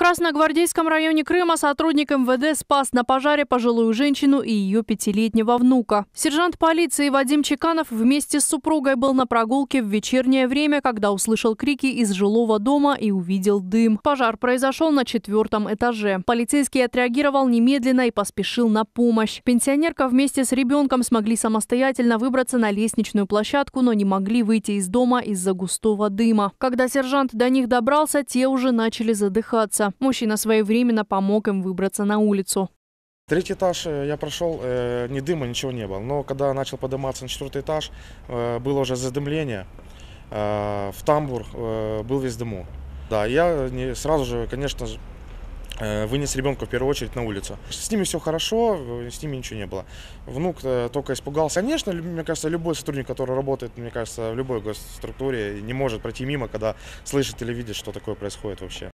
Красногвардейском районе Крыма сотрудник МВД спас на пожаре пожилую женщину и ее пятилетнего внука. Сержант полиции Вадим Чеканов вместе с супругой был на прогулке в вечернее время, когда услышал крики из жилого дома и увидел дым. Пожар произошел на четвертом этаже. Полицейский отреагировал немедленно и поспешил на помощь. Пенсионерка вместе с ребенком смогли самостоятельно выбраться на лестничную площадку, но не могли выйти из дома из-за густого дыма. Когда сержант до них добрался, те уже начали задыхаться. Мужчина своевременно помог им выбраться на улицу. Третий этаж э, я прошел, э, ни дыма, ничего не было. Но когда начал подниматься на четвертый этаж, э, было уже задымление. Э, в тамбур э, был весь дыму. Да, я э, не, сразу же, конечно же, э, вынес ребенка в первую очередь на улицу. С ними все хорошо, с ними ничего не было. Внук только испугался. Конечно, мне кажется, любой сотрудник, который работает, мне кажется, в любой госструктуре, не может пройти мимо, когда слышит или видит, что такое происходит вообще.